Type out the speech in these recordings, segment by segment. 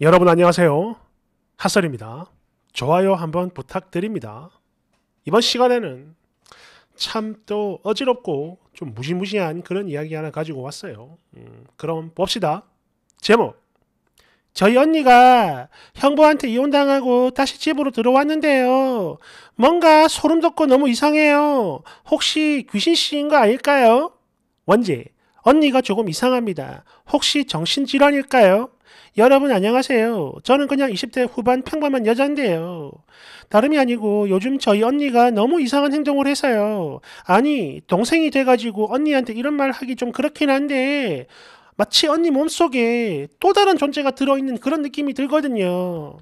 여러분 안녕하세요. 핫설입니다. 좋아요 한번 부탁드립니다. 이번 시간에는 참 또 어지럽고 좀 무시무시한 그런 이야기 하나 가지고 왔어요. 음, 그럼 봅시다. 제목. 저희 언니가 형부한테 이혼당하고 다시 집으로 들어왔는데요. 뭔가 소름 돋고 너무 이상해요. 혹시 귀신씨인 거 아닐까요? 원제, 언니가 조금 이상합니다. 혹시 정신질환일까요? 여러분 안녕하세요. 저는 그냥 20대 후반 평범한 여잔데요. 다름이 아니고 요즘 저희 언니가 너무 이상한 행동을 해서요. 아니 동생이 돼가지고 언니한테 이런 말 하기 좀 그렇긴 한데 마치 언니 몸속에 또 다른 존재가 들어있는 그런 느낌이 들거든요.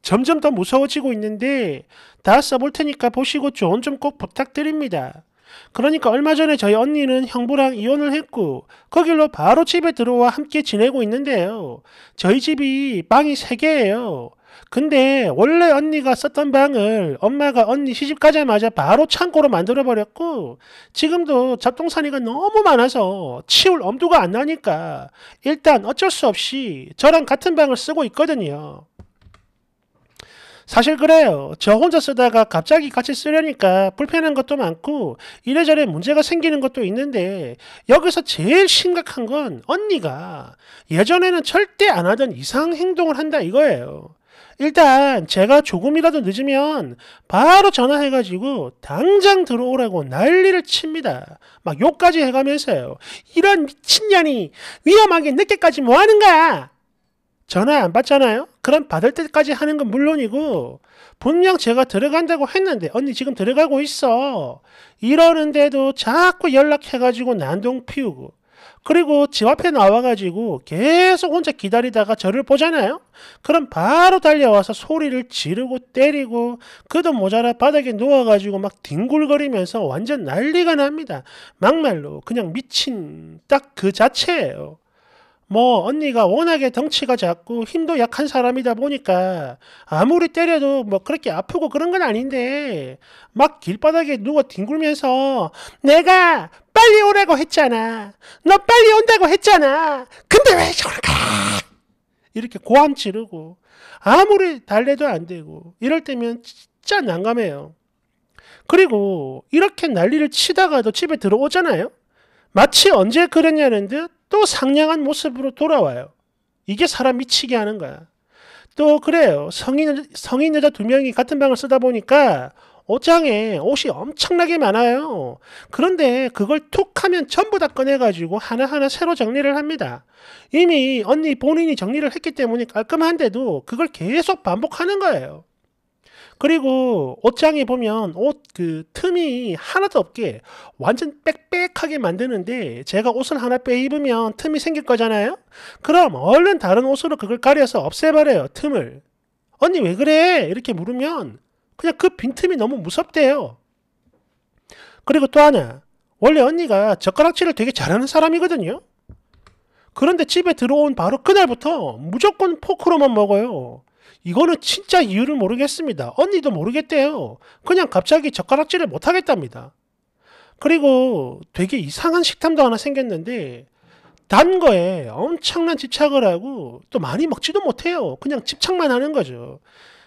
점점 더 무서워지고 있는데 다 써볼 테니까 보시고 조언 좀꼭 부탁드립니다. 그러니까 얼마 전에 저희 언니는 형부랑 이혼을 했고 그 길로 바로 집에 들어와 함께 지내고 있는데요. 저희 집이 방이 3개예요. 근데 원래 언니가 썼던 방을 엄마가 언니 시집 가자마자 바로 창고로 만들어버렸고 지금도 잡동사니가 너무 많아서 치울 엄두가 안 나니까 일단 어쩔 수 없이 저랑 같은 방을 쓰고 있거든요. 사실 그래요. 저 혼자 쓰다가 갑자기 같이 쓰려니까 불편한 것도 많고 이래저래 문제가 생기는 것도 있는데 여기서 제일 심각한 건 언니가 예전에는 절대 안 하던 이상 행동을 한다 이거예요. 일단 제가 조금이라도 늦으면 바로 전화해가지고 당장 들어오라고 난리를 칩니다. 막 욕까지 해가면서요. 이런 미친년이 위험하게 늦게까지 뭐하는 거야? 전화 안 받잖아요? 그럼 받을 때까지 하는 건 물론이고, 분명 제가 들어간다고 했는데, 언니 지금 들어가고 있어. 이러는데도 자꾸 연락해가지고 난동 피우고, 그리고 집 앞에 나와가지고 계속 혼자 기다리다가 저를 보잖아요? 그럼 바로 달려와서 소리를 지르고 때리고, 그도 모자라 바닥에 누워가지고 막 뒹굴거리면서 완전 난리가 납니다. 막말로 그냥 미친 딱 그 자체예요. 뭐 언니가 워낙에 덩치가 작고 힘도 약한 사람이다 보니까 아무리 때려도 뭐 그렇게 아프고 그런 건 아닌데 막 길바닥에 누워 뒹굴면서 내가 빨리 오라고 했잖아. 너 빨리 온다고 했잖아. 근데 왜 저럴까? 이렇게 고함 지르고 아무리 달래도 안 되고 이럴 때면 진짜 난감해요. 그리고 이렇게 난리를 치다가도 집에 들어오잖아요. 마치 언제 그랬냐는 듯또 상냥한 모습으로 돌아와요. 이게 사람 미치게 하는 거야. 또 그래요. 성인, 성인 여자 두 명이 같은 방을 쓰다 보니까 옷장에 옷이 엄청나게 많아요. 그런데 그걸 툭 하면 전부 다 꺼내가지고 하나하나 새로 정리를 합니다. 이미 언니 본인이 정리를 했기 때문에 깔끔한데도 그걸 계속 반복하는 거예요. 그리고 옷장에 보면 옷 그 틈이 하나도 없게 완전 빽빽하게 만드는데 제가 옷을 하나 빼 입으면 틈이 생길 거잖아요. 그럼 얼른 다른 옷으로 그걸 가려서 없애버려요. 틈을. 언니 왜 그래? 이렇게 물으면 그냥 그 빈틈이 너무 무섭대요. 그리고 또 하나 원래 언니가 젓가락질을 되게 잘하는 사람이거든요. 그런데 집에 들어온 바로 그날부터 무조건 포크로만 먹어요. 이거는 진짜 이유를 모르겠습니다. 언니도 모르겠대요. 그냥 갑자기 젓가락질을 못하겠답니다. 그리고 되게 이상한 식탐도 하나 생겼는데 단 거에 엄청난 집착을 하고 또 많이 먹지도 못해요. 그냥 집착만 하는 거죠.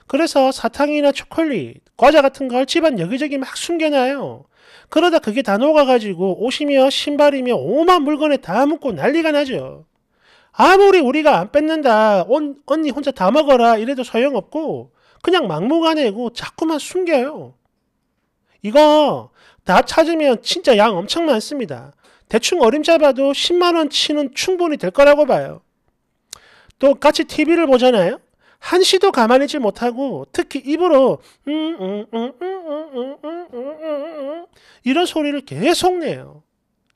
그래서 사탕이나 초콜릿, 과자 같은 걸 집안 여기저기 막 숨겨놔요. 그러다 그게 다 녹아가지고 옷이며 신발이며 오만 물건에 다 묻고 난리가 나죠. 아무리 우리가 안 뺏는다, 언, 언니 혼자 다 먹어라 이래도 소용없고 그냥 막무가내고 자꾸만 숨겨요. 이거 다 찾으면 진짜 양 엄청 많습니다. 대충 어림잡아도 10만원 치는 충분히 될 거라고 봐요. 또 같이 TV를 보잖아요. 한시도 가만히 있지 못하고 특히 입으로 음, 음, 음, 이런 소리를 계속 내요.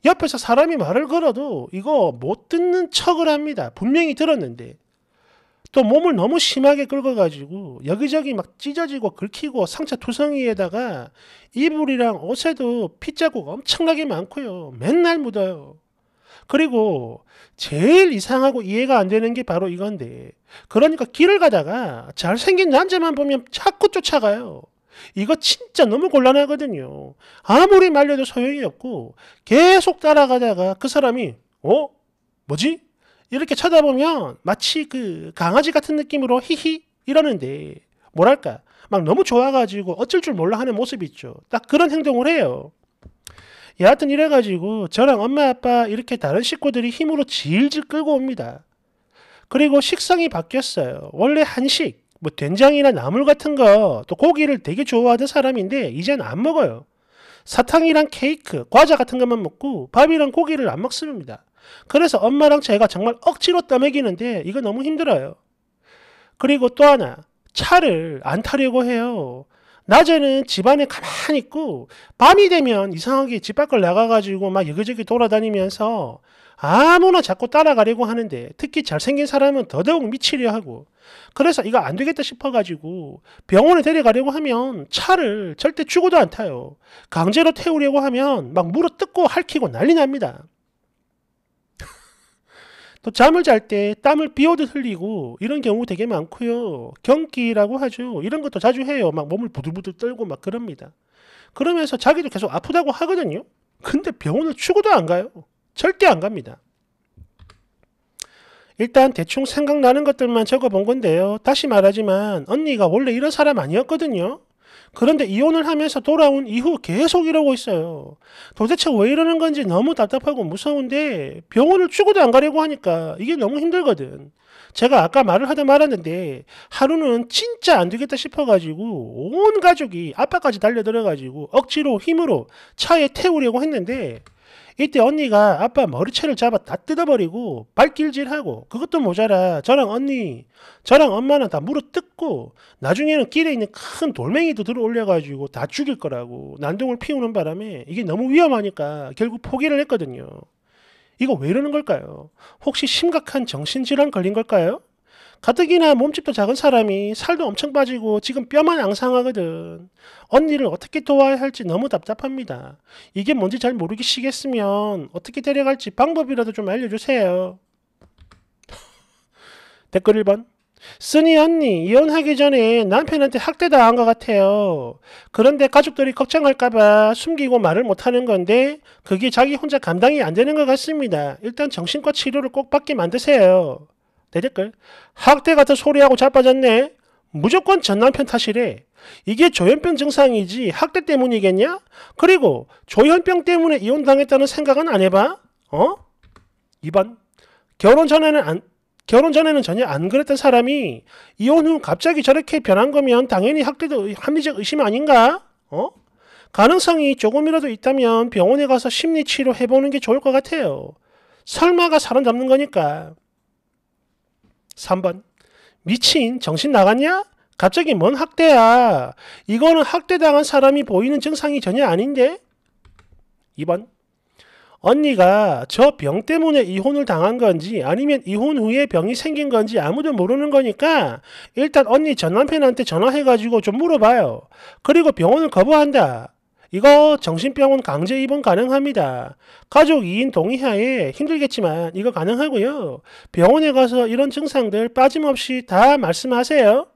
옆에서 사람이 말을 걸어도 이거 못 듣는 척을 합니다. 분명히 들었는데. 또 몸을 너무 심하게 긁어가지고 여기저기 막 찢어지고 긁히고 상처 투성이에다가 이불이랑 옷에도 핏자국 엄청나게 많고요. 맨날 묻어요. 그리고 제일 이상하고 이해가 안 되는 게 바로 이건데 그러니까 길을 가다가 잘생긴 남자만 보면 자꾸 쫓아가요. 이거 진짜 너무 곤란하거든요. 아무리 말려도 소용이 없고 계속 따라가다가 그 사람이 어? 뭐지? 이렇게 쳐다보면 마치 그 강아지 같은 느낌으로 히히 이러는데 뭐랄까 막 너무 좋아가지고 어쩔 줄 몰라 하는 모습 있죠. 딱 그런 행동을 해요. 여하튼 이래가지고 저랑 엄마 아빠 이렇게 다른 식구들이 힘으로 질질 끌고 옵니다. 그리고 식성이 바뀌었어요. 원래 한식 뭐 된장이나 나물 같은 거 또 고기를 되게 좋아하던 사람인데 이젠 안 먹어요. 사탕이랑 케이크, 과자 같은 것만 먹고 밥이랑 고기를 안 먹습니다. 그래서 엄마랑 제가 정말 억지로 떠먹이는데 이거 너무 힘들어요. 그리고 또 하나, 차를 안 타려고 해요. 낮에는 집안에 가만히 있고 밤이 되면 이상하게 집 밖을 나가가지고 막 여기저기 돌아다니면서 아무나 자꾸 따라가려고 하는데 특히 잘생긴 사람은 더더욱 미치려 하고 그래서 이거 안 되겠다 싶어가지고 병원에 데려가려고 하면 차를 절대 주고도 안 타요. 강제로 태우려고 하면 막 물어 뜯고 할퀴고 난리 납니다. 또 잠을 잘 때 땀을 비오듯 흘리고 이런 경우 되게 많고요. 경기라고 하죠. 이런 것도 자주 해요. 막 몸을 부들부들 떨고 막 그럽니다. 그러면서 자기도 계속 아프다고 하거든요. 근데 병원을 추고도 안 가요. 절대 안 갑니다. 일단 대충 생각나는 것들만 적어본 건데요. 다시 말하지만 언니가 원래 이런 사람 아니었거든요. 그런데 이혼을 하면서 돌아온 이후 계속 이러고 있어요. 도대체 왜 이러는 건지 너무 답답하고 무서운데 병원을 죽어도 안 가려고 하니까 이게 너무 힘들거든. 제가 아까 말을 하다 말았는데 하루는 진짜 안 되겠다 싶어가지고 온 가족이 아빠까지 달려들어가지고 억지로 힘으로 차에 태우려고 했는데 이때 언니가 아빠 머리채를 잡아 다 뜯어버리고 발길질하고 그것도 모자라 저랑 언니, 저랑 엄마는 다 물어 뜯고 나중에는 길에 있는 큰 돌멩이도 들어 올려가지고 다 죽일 거라고 난동을 피우는 바람에 이게 너무 위험하니까 결국 포기를 했거든요. 이거 왜 이러는 걸까요? 혹시 심각한 정신질환 걸린 걸까요? 가뜩이나 몸집도 작은 사람이 살도 엄청 빠지고 지금 뼈만 앙상하거든. 언니를 어떻게 도와야 할지 너무 답답합니다. 이게 뭔지 잘 모르시겠으면 어떻게 데려갈지 방법이라도 좀 알려주세요. 댓글 1번 쓰니 언니 이혼하기 전에 남편한테 학대당한 것 같아요. 그런데 가족들이 걱정할까봐 숨기고 말을 못하는 건데 그게 자기 혼자 감당이 안 되는 것 같습니다. 일단 정신과 치료를 꼭 받게 만드세요. 대댓글 학대 같은 소리하고 자빠졌네. 무조건 전남편 탓이래. 이게 조현병 증상이지 학대 때문이겠냐? 그리고 조현병 때문에 이혼당했다는 생각은 안 해봐? 어? 2번 결혼 전에는 안, 결혼 전에는 전혀 안 그랬던 사람이 이혼 후 갑자기 저렇게 변한 거면 당연히 학대도 합리적 의심 아닌가? 어? 가능성이 조금이라도 있다면 병원에 가서 심리치료 해보는 게 좋을 것 같아요. 설마가 사람 잡는 거니까. 3번 미친 정신 나갔냐? 갑자기 뭔 학대야? 이거는 학대당한 사람이 보이는 증상이 전혀 아닌데? 2번 언니가 저 병 때문에 이혼을 당한 건지 아니면 이혼 후에 병이 생긴 건지 아무도 모르는 거니까 일단 언니 전 남편한테 전화해가지고 좀 물어봐요. 그리고 병원을 거부한다. 이거 정신병원 강제 입원 가능합니다. 가족 2인 동의하에 힘들겠지만 이거 가능하고요. 병원에 가서 이런 증상들 빠짐없이 다 말씀하세요.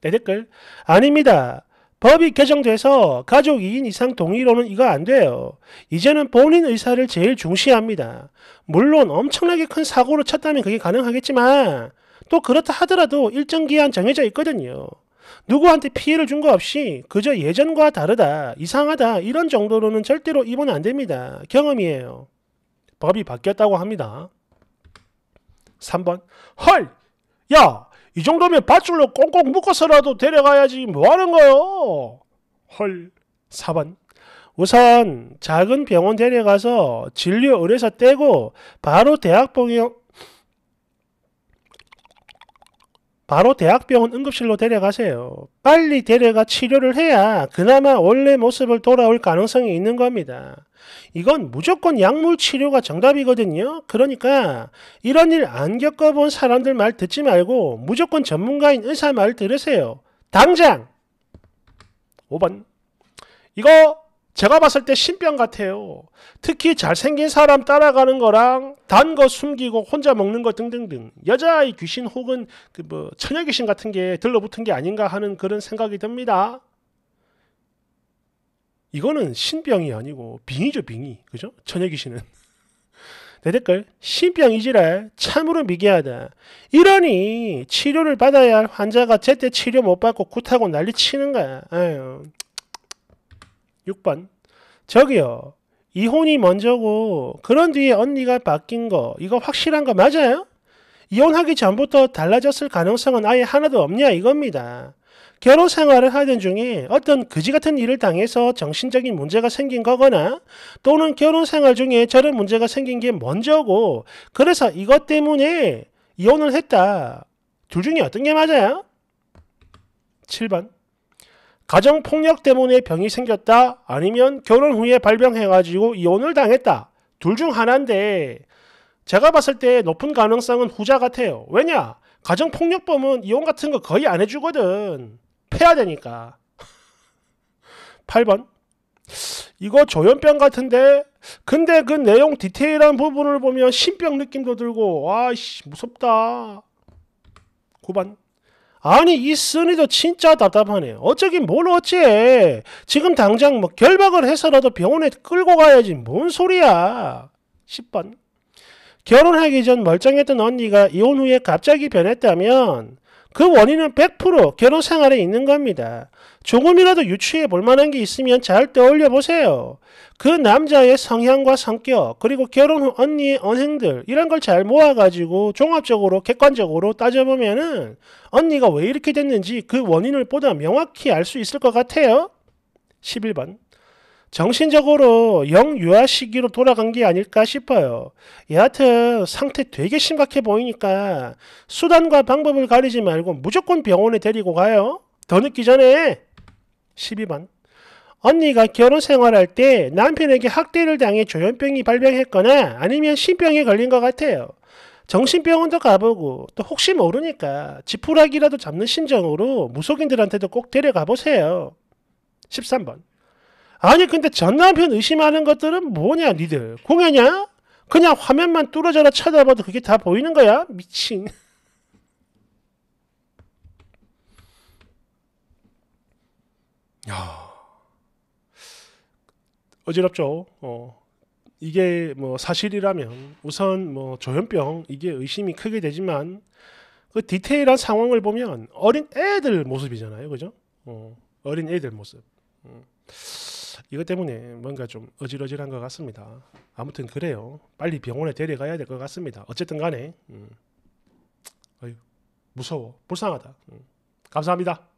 내 댓글 아닙니다. 법이 개정돼서 가족 2인 이상 동의로는 이거 안 돼요. 이제는 본인 의사를 제일 중시합니다. 물론 엄청나게 큰사고로 쳤다면 그게 가능하겠지만 또 그렇다 하더라도 일정 기한 정해져 있거든요. 누구한테 피해를 준 거 없이 그저 예전과 다르다, 이상하다 이런 정도로는 절대로 입원 안 됩니다. 경험이에요. 법이 바뀌었다고 합니다. 3번 헐! 야! 이 정도면 밧줄로 꽁꽁 묶어서라도 데려가야지 뭐하는 거요? 헐 4번 우선 작은 병원 데려가서 진료 의뢰서 떼고 바로 대학 병원 바로 대학병원 응급실로 데려가세요. 빨리 데려가 치료를 해야 그나마 원래 모습을 돌아올 가능성이 있는 겁니다. 이건 무조건 약물 치료가 정답이거든요. 그러니까 이런 일 안 겪어본 사람들 말 듣지 말고 무조건 전문가인 의사 말 들으세요. 당장! 5번. 이거 제가 봤을 때 신병 같아요. 특히 잘생긴 사람 따라가는 거랑 단 거 숨기고 혼자 먹는 거 등등등 여자의 귀신 혹은 그뭐 처녀 귀신 같은 게 들러붙은 게 아닌가 하는 그런 생각이 듭니다. 이거는 신병이 아니고 빙이죠 빙이 그죠? 처녀 귀신은 내 댓글 신병이지라 참으로 미개하다 이러니 치료를 받아야 할 환자가 제때 치료 못 받고 굿하고 난리 치는 거야 아유. 6번. 저기요. 이혼이 먼저고 그런 뒤에 언니가 바뀐 거 이거 확실한 거 맞아요? 이혼하기 전부터 달라졌을 가능성은 아예 하나도 없냐 이겁니다. 결혼 생활을 하던 중에 어떤 그지 같은 일을 당해서 정신적인 문제가 생긴 거거나 또는 결혼 생활 중에 저런 문제가 생긴 게 먼저고 그래서 이것 때문에 이혼을 했다. 둘 중에 어떤 게 맞아요? 7번. 가정폭력 때문에 병이 생겼다 아니면 결혼 후에 발병해가지고 이혼을 당했다 둘 중 하나인데 제가 봤을 때 높은 가능성은 후자 같아요 왜냐 가정폭력범은 이혼 같은 거 거의 안 해주거든 패야 되니까 8번 이거 조현병 같은데 근데 그 내용 디테일한 부분을 보면 신병 느낌도 들고 아씨 무섭다 9번 아니 이 쓴이도 진짜 답답하네. 어쩌긴 뭘 어째. 지금 당장 뭐 결박을 해서라도 병원에 끌고 가야지. 뭔 소리야. 10번. 결혼하기 전 멀쩡했던 언니가 이혼 후에 갑자기 변했다면 그 원인은 100% 결혼 생활에 있는 겁니다. 조금이라도 유추해 볼 만한 게 있으면 잘 떠올려 보세요. 그 남자의 성향과 성격, 그리고 결혼 후 언니의 언행들, 이런 걸 잘 모아가지고 종합적으로, 객관적으로 따져보면은 언니가 왜 이렇게 됐는지 그 원인을 보다 명확히 알 수 있을 것 같아요. 11번. 정신적으로 영유아 시기로 돌아간 게 아닐까 싶어요. 예, 여하튼 상태 되게 심각해 보이니까 수단과 방법을 가리지 말고 무조건 병원에 데리고 가요. 더 늦기 전에 12번 언니가 결혼 생활할 때 남편에게 학대를 당해 조현병이 발병했거나 아니면 신병에 걸린 것 같아요. 정신병원도 가보고 또 혹시 모르니까 지푸라기라도 잡는 심정으로 무속인들한테도 꼭 데려가 보세요. 13번 아니 근데 전 남편 의심하는 것들은 뭐냐 니들 공연이야? 그냥 화면만 뚫어져라 쳐다봐도 그게 다 보이는 거야? 미친 야 어지럽죠 어. 이게 뭐 사실이라면 우선 뭐 조현병 이게 의심이 크게 되지만 그 디테일한 상황을 보면 어린 애들 모습이잖아요 그죠? 어. 어린 애들 모습 어. 이것 때문에 뭔가 좀 어질어질한 것 같습니다. 아무튼 그래요. 빨리 병원에 데려가야 될 것 같습니다. 어쨌든 간에 음. 어휴, 무서워 불쌍하다. 음. 감사합니다.